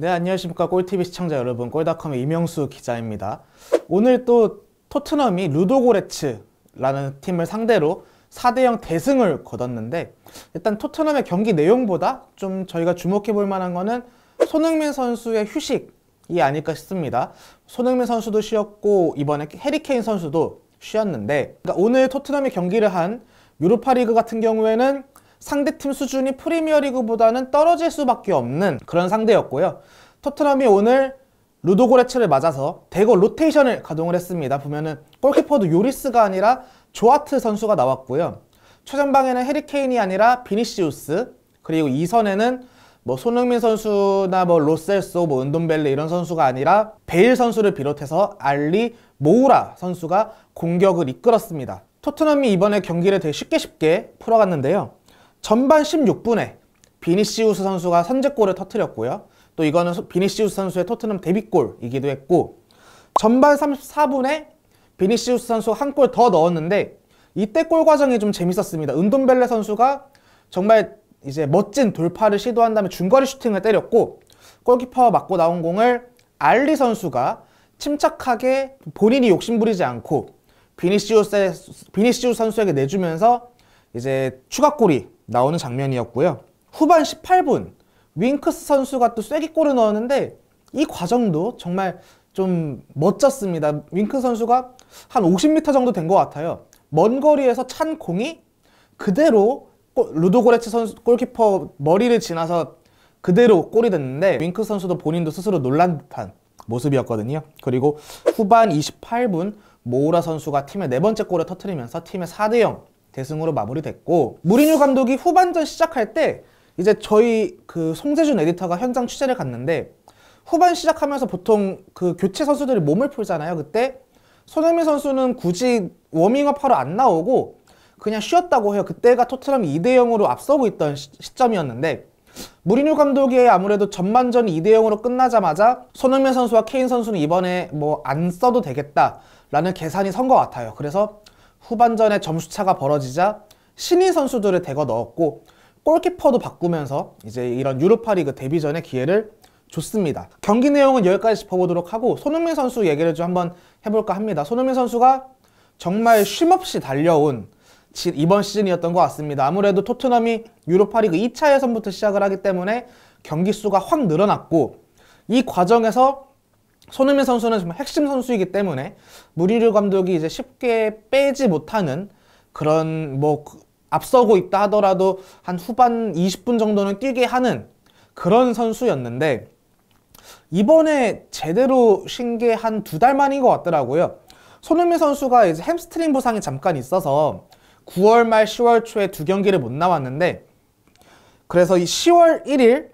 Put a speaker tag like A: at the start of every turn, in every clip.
A: 네 안녕하십니까 꼴TV 시청자 여러분 꼴닷컴의 이명수 기자입니다 오늘 또 토트넘이 루도고레츠라는 팀을 상대로 4대0 대승을 거뒀는데 일단 토트넘의 경기 내용보다 좀 저희가 주목해 볼 만한 거는 손흥민 선수의 휴식이 아닐까 싶습니다 손흥민 선수도 쉬었고 이번에 해리케인 선수도 쉬었는데 그러니까 오늘 토트넘이 경기를 한 유로파리그 같은 경우에는 상대팀 수준이 프리미어리그보다는 떨어질 수밖에 없는 그런 상대였고요. 토트넘이 오늘 루도고레츠를 맞아서 대거 로테이션을 가동을 했습니다. 보면은 골키퍼도 요리스가 아니라 조아트 선수가 나왔고요. 최전방에는 해리케인이 아니라 비니시우스 그리고 2선에는 뭐 손흥민 선수나 뭐 로셀소, 뭐 은돈벨레 이런 선수가 아니라 베일 선수를 비롯해서 알리, 모우라 선수가 공격을 이끌었습니다. 토트넘이 이번에 경기를 되게 쉽게 쉽게 풀어갔는데요. 전반 16분에 비니시우스 선수가 선제골을 터뜨렸고요. 또 이거는 비니시우스 선수의 토트넘 데뷔골이기도 했고 전반 34분에 비니시우스 선수 한 골 더 넣었는데 이때 골 과정이 좀 재밌었습니다. 은돔벨레 선수가 정말 이제 멋진 돌파를 시도한 다음에 중거리 슈팅을 때렸고 골키퍼 와 맞고 나온 공을 알리 선수가 침착하게 본인이 욕심부리지 않고 비니시우스 비니시우스 선수에게 내주면서 이제 추가골이 나오는 장면이었고요. 후반 18분 윙크스 선수가 또 쐐기골을 넣었는데 이 과정도 정말 좀 멋졌습니다. 윙크 선수가 한 50m 정도 된 것 같아요. 먼 거리에서 찬 공이 그대로 루도고레츠 선수 골키퍼 머리를 지나서 그대로 골이 됐는데 윙크 선수도 본인도 스스로 놀란 듯한 모습이었거든요. 그리고 후반 28분 모우라 선수가 팀의 네 번째 골을 터트리면서 팀의 4대0 대승으로 마무리됐고 무리뉴 감독이 후반전 시작할 때 이제 저희 그 송세준 에디터가 현장 취재를 갔는데 후반 시작하면서 보통 그 교체 선수들이 몸을 풀잖아요. 그때 손흥민 선수는 굳이 워밍업 하러 안 나오고 그냥 쉬었다고 해요. 그때가 토트넘 2대 0으로 앞서고 있던 시, 점이었는데 무리뉴 감독이 아무래도 전반전 2대 0으로 끝나자마자 손흥민 선수와 케인 선수는 이번에 뭐 안 써도 되겠다라는 계산이 선 것 같아요. 그래서 후반전에 점수차가 벌어지자 신인 선수들을 대거 넣었고 골키퍼도 바꾸면서 이제 이런 유로파리그 데뷔전의 기회를 줬습니다. 경기 내용은 여기까지 짚어보도록 하고 손흥민 선수 얘기를 좀 한번 해볼까 합니다. 손흥민 선수가 정말 쉼없이 달려온 이번 시즌이었던 것 같습니다. 아무래도 토트넘이 유로파리그 2차 예선부터 시작을 하기 때문에 경기 수가 확 늘어났고 이 과정에서 손흥민 선수는 정말 핵심 선수이기 때문에 무리뉴 감독이 이제 쉽게 빼지 못하는 그런 뭐 그 앞서고 있다 하더라도 한 후반 20분 정도는 뛰게 하는 그런 선수였는데 이번에 제대로 신게한 두 달 만인 것 같더라고요. 손흥민 선수가 이제 햄스트링 부상이 잠깐 있어서 9월 말 10월 초에 두 경기를 못 나왔는데 그래서 이 10월 1일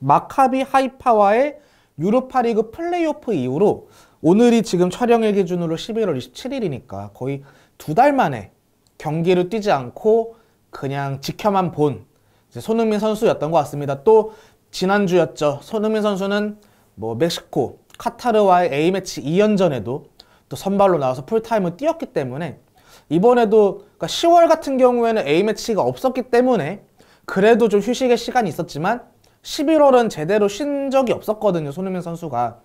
A: 마카비 하이파와의 유로파리그 플레이오프 이후로 오늘이 지금 촬영일 기준으로 11월 27일이니까 거의 두 달 만에 경기를 뛰지 않고 그냥 지켜만 본 손흥민 선수였던 것 같습니다. 또 지난주였죠. 손흥민 선수는 뭐 멕시코, 카타르와의 A매치 2연전에도 또 선발로 나와서 풀타임을 뛰었기 때문에 이번에도 그러니까 10월 같은 경우에는 A매치가 없었기 때문에 그래도 좀 휴식의 시간이 있었지만 11월은 제대로 쉰 적이 없었거든요. 손흥민 선수가.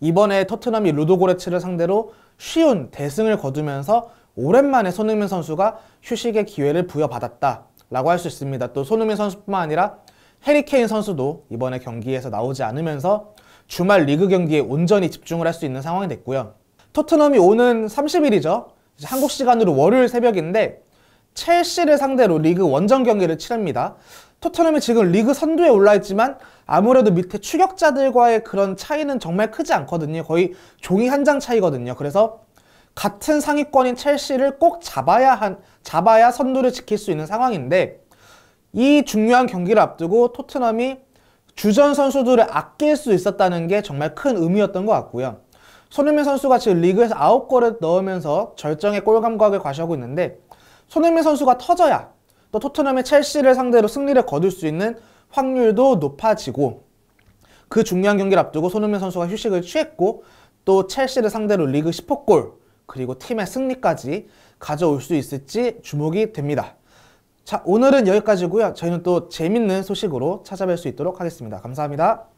A: 이번에 터트넘이 루도고레츠를 상대로 쉬운 대승을 거두면서 오랜만에 손흥민 선수가 휴식의 기회를 부여받았다라고 할 수 있습니다. 또 손흥민 선수뿐만 아니라 해리케인 선수도 이번에 경기에서 나오지 않으면서 주말 리그 경기에 온전히 집중을 할 수 있는 상황이 됐고요. 토트넘이 오는 30일이죠. 한국 시간으로 월요일 새벽인데 첼시를 상대로 리그 원정 경기를 치릅니다. 토트넘이 지금 리그 선두에 올라있지만 아무래도 밑에 추격자들과의 그런 차이는 정말 크지 않거든요. 거의 종이 한 장 차이거든요. 그래서 같은 상위권인 첼시를 꼭 잡아야 한 잡아야 선두를 지킬 수 있는 상황인데 이 중요한 경기를 앞두고 토트넘이 주전 선수들을 아낄 수 있었다는 게 정말 큰 의미였던 것 같고요. 손흥민 선수가 지금 리그에서 9골을 넣으면서 절정의 골감각을 과시하고 있는데 손흥민 선수가 터져야 또 토트넘의 첼시를 상대로 승리를 거둘 수 있는 확률도 높아지고 그 중요한 경기를 앞두고 손흥민 선수가 휴식을 취했고 또 첼시를 상대로 리그 10호골 그리고 팀의 승리까지 가져올 수 있을지 주목이 됩니다. 자 오늘은 여기까지고요. 저희는 또 재밌는 소식으로 찾아뵐 수 있도록 하겠습니다. 감사합니다.